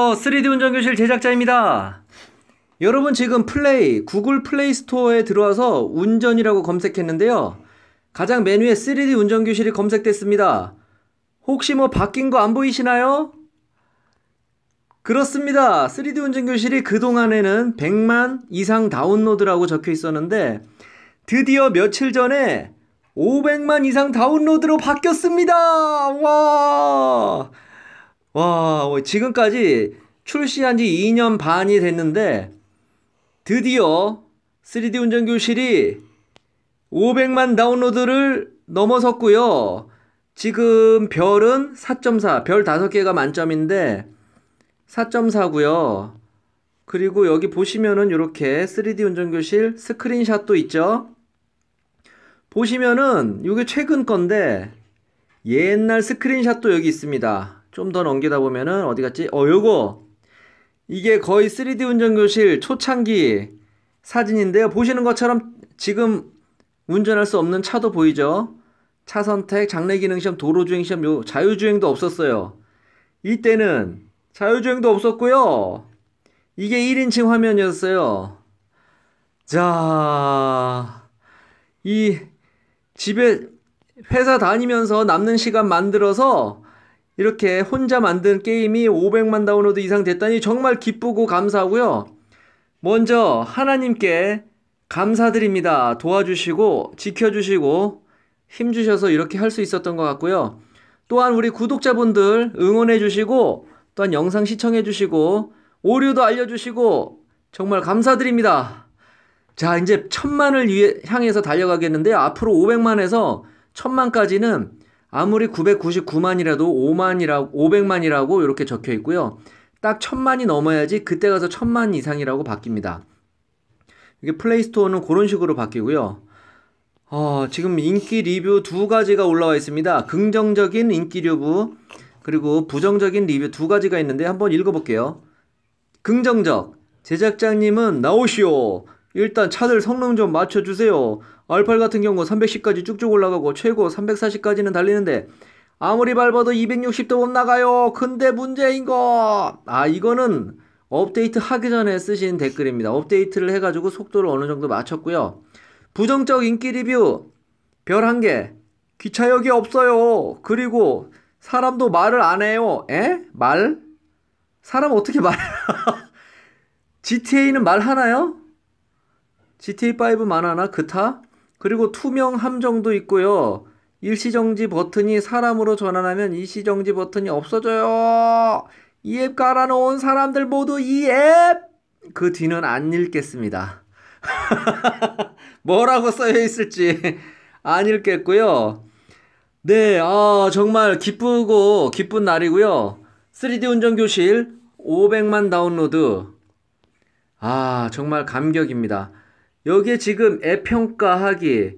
어, 3D 운전교실 제작자입니다. 여러분 지금 플레이, 구글 플레이 스토어에 들어와서 운전이라고 검색했는데요. 가장 메뉴에 3D 운전교실이 검색됐습니다. 혹시 뭐 바뀐 거 안 보이시나요? 그렇습니다. 3D 운전교실이 그동안에는 100만 이상 다운로드라고 적혀 있었는데, 드디어 며칠 전에 500만 이상 다운로드로 바뀌었습니다! 와! 와, 어, 지금까지 출시한 지 2년 반이 됐는데 드디어 3D 운전 교실이 500만 다운로드를 넘어섰고요. 지금 별은 4.4, 별 5개가 만점인데 4.4고요. 그리고 여기 보시면은 이렇게 3D 운전교실 스크린샷도 있죠. 보시면은 이게 최근 건데 옛날 스크린샷도 여기 있습니다. 좀더 넘기다 보면은 어디 갔지? 어, 요거. 이게 거의 3D 운전교실 초창기 사진인데요. 보시는 것처럼 지금 운전할 수 없는 차도 보이죠? 차 선택, 장례 기능 시험, 도로 주행 시험, 요 자유주행도 없었어요. 이때는 자유주행도 없었고요. 이게 1인칭 화면이었어요. 자, 이 집에 회사 다니면서 남는 시간 만들어서 이렇게 혼자 만든 게임이 500만 다운로드 이상 됐다니 정말 기쁘고 감사하고요. 먼저 하나님께 감사드립니다. 도와주시고 지켜주시고 힘주셔서 이렇게 할 수 있었던 것 같고요. 또한 우리 구독자분들 응원해주시고 또한 영상 시청해주시고 오류도 알려주시고 정말 감사드립니다. 자 이제 천만을 향해서 달려가겠는데 앞으로 500만에서 천만까지는 아무리 999만이라도 5만이라고 500만이라고 이렇게 적혀 있고요. 딱1 천만이 넘어야지 그때 가서 1 천만 이상이라고 바뀝니다. 이게 플레이스토어는 그런 식으로 바뀌고요. 어, 지금 인기 리뷰 두 가지가 올라와 있습니다. 긍정적인 인기 리뷰 그리고 부정적인 리뷰 두 가지가 있는데 한번 읽어볼게요. 긍정적 제작장님은 나오시오. 일단 차들 성능 좀 맞춰주세요. R8 같은 경우 310까지 쭉쭉 올라가고 최고 340까지는 달리는데 아무리 밟아도 260도 못 나가요. 근데 문제인 거. 아 이거는 업데이트 하기 전에 쓰신 댓글입니다. 업데이트를 해가지고 속도를 어느 정도 맞췄고요. 부정적 인기 리뷰 별한 개. 기차역이 없어요. 그리고 사람도 말을 안 해요. 에? 말? 사람 어떻게 말? GTA는 말하나요? g t 5 만화나 그타 그리고 투명 함정도 있고요. 일시정지 버튼이 사람으로 전환하면 일시정지 버튼이 없어져요. 이 앱 깔아놓은 사람들 모두 이 앱! 그 뒤는 안 읽겠습니다. 뭐라고 써여 있을지 안 읽겠고요. 네, 아, 정말 기쁘고 기쁜 날이고요. 3D 운전 교실 500만 다운로드. 아, 정말 감격입니다. 여기에 지금 애평가하기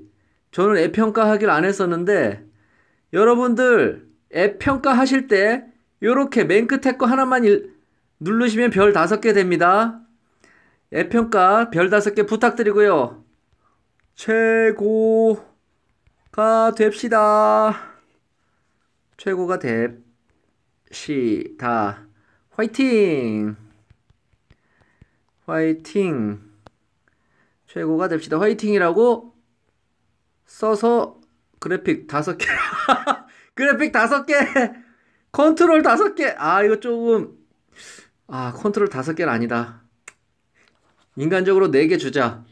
저는 애평가하기를 안 했었는데 여러분들 애평가하실 때 이렇게 맨 끝에 거 하나만 일, 누르시면 별 다섯 개 됩니다. 애평가 별 다섯 개 부탁드리고요. 최고가 됩시다. 최고가 됩시다. 화이팅! 화이팅! 최고가 됩시다. 화이팅이라고 써서 그래픽 다섯 개. 그래픽 다섯 개. 컨트롤 다섯 개. 아, 이거 조금 아, 컨트롤 다섯 개는 아니다. 인간적으로 네 개 주자.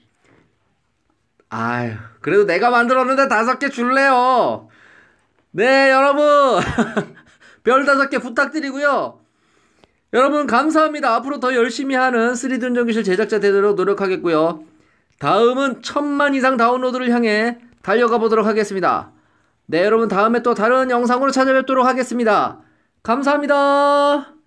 아유, 그래도 내가 만들었는데 다섯 개 줄래요. 네, 여러분. 별 다섯 개 부탁드리고요. 여러분 감사합니다. 앞으로 더 열심히 하는 3D 운전기실 제작자 되도록 노력하겠고요. 다음은 천만 이상 다운로드를 향해 달려가 보도록 하겠습니다. 네, 여러분 다음에 또 다른 영상으로 찾아뵙도록 하겠습니다. 감사합니다.